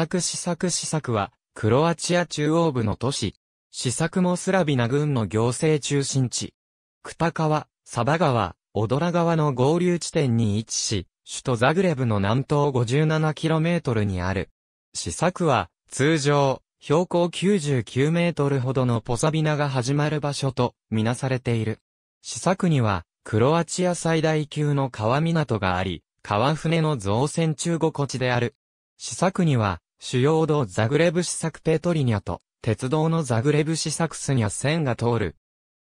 作試作試作は、クロアチア中央部の都市。試作もスラビナ軍の行政中心地。クタ川、サバ川、オドラ川の合流地点に位置し、首都ザグレブの南東 57km にある。試作は、通常、標高99メートルほどのポサビナが始まる場所と、みなされている。試作には、クロアチア最大級の川港があり、川船の造船中心地である。試作には、主要道ザグレブサ作ペトリニャと、鉄道のザグレブサ作スニャ線が通る。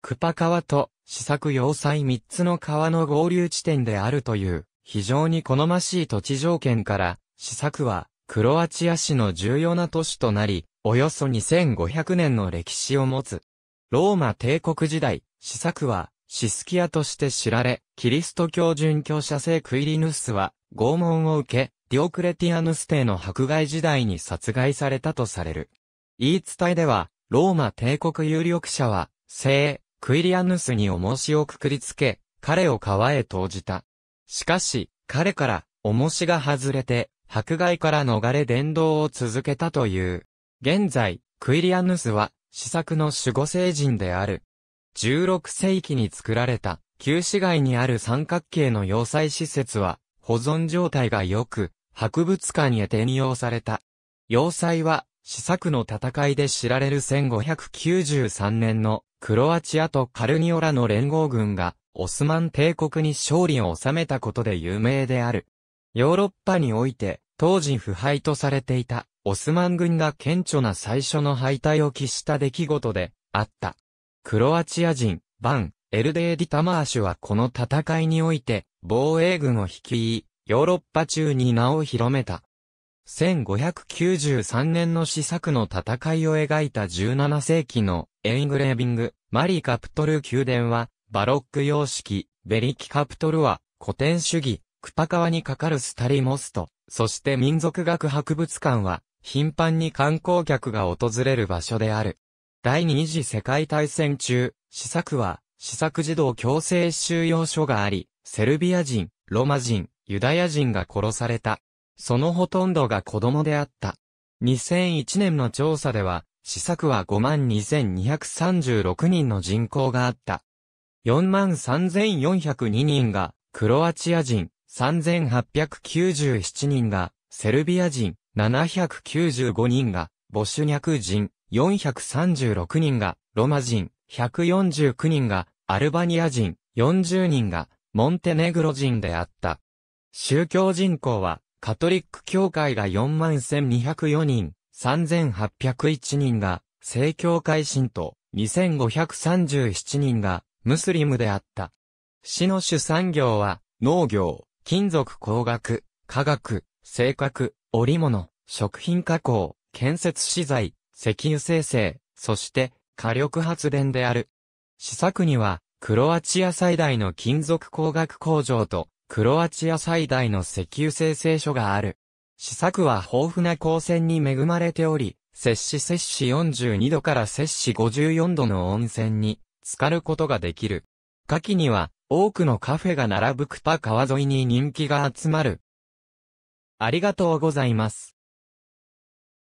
クパ川と、サ作要塞3つの川の合流地点であるという、非常に好ましい土地条件から、サ作は、クロアチア市の重要な都市となり、およそ2500年の歴史を持つ。ローマ帝国時代、サ作は、シスキアとして知られ、キリスト教殉教者聖クイリヌスは、拷問を受け、ディオクレティアヌス帝の迫害時代に殺害されたとされる。言い伝えでは、ローマ帝国有力者は、聖、クイリアヌスに重しをくくりつけ、彼を川へ投じた。しかし、彼から、重しが外れて、迫害から逃れ伝道を続けたという。現在、クイリアヌスは、試作の守護聖人である。16世紀に作られた、旧市街にある三角形の要塞施設は、保存状態が良く、博物館へ転用された。要塞は、試作の戦いで知られる1593年のクロアチアとカルニオラの連合軍がオスマン帝国に勝利を収めたことで有名である。ヨーロッパにおいて当時腐敗とされていたオスマン軍が顕著な最初の敗退を喫した出来事であった。クロアチア人、バン、エルデー・ディタマーシュはこの戦いにおいて防衛軍を率い、ヨーロッパ中に名を広めた。1593年の試作の戦いを描いた17世紀のエイングレービング、マリカプトル宮殿は、バロック様式、ベリキカプトルは、古典主義、クパ川に架かるスタリモスト、そして民族学博物館は、頻繁に観光客が訪れる場所である。第二次世界大戦中、試作は、試作児童強制収容所があり、セルビア人、ロマ人、ユダヤ人が殺された。そのほとんどが子供であった。2001年の調査では、施策は52,236人の人口があった。43,402人がクロアチア人、3,897人がセルビア人、795人がボシュニャク人、436人がロマ人、149人がアルバニア人、40人がモンテネグロ人であった。宗教人口は、カトリック教会が41,204人、3,801人が、正教会信徒、2,537人が、ムスリムであった。市の主産業は、農業、金属工学、化学、性格、織物、食品加工、建設資材、石油生成、そして、火力発電である。施策には、クロアチア最大の金属工学工場と、クロアチア最大の石油生成所がある。試作は豊富な光線に恵まれており、摂氏摂氏42度から摂氏54度の温泉に浸かることができる。夏季には多くのカフェが並ぶクパ川沿いに人気が集まる。ありがとうございます。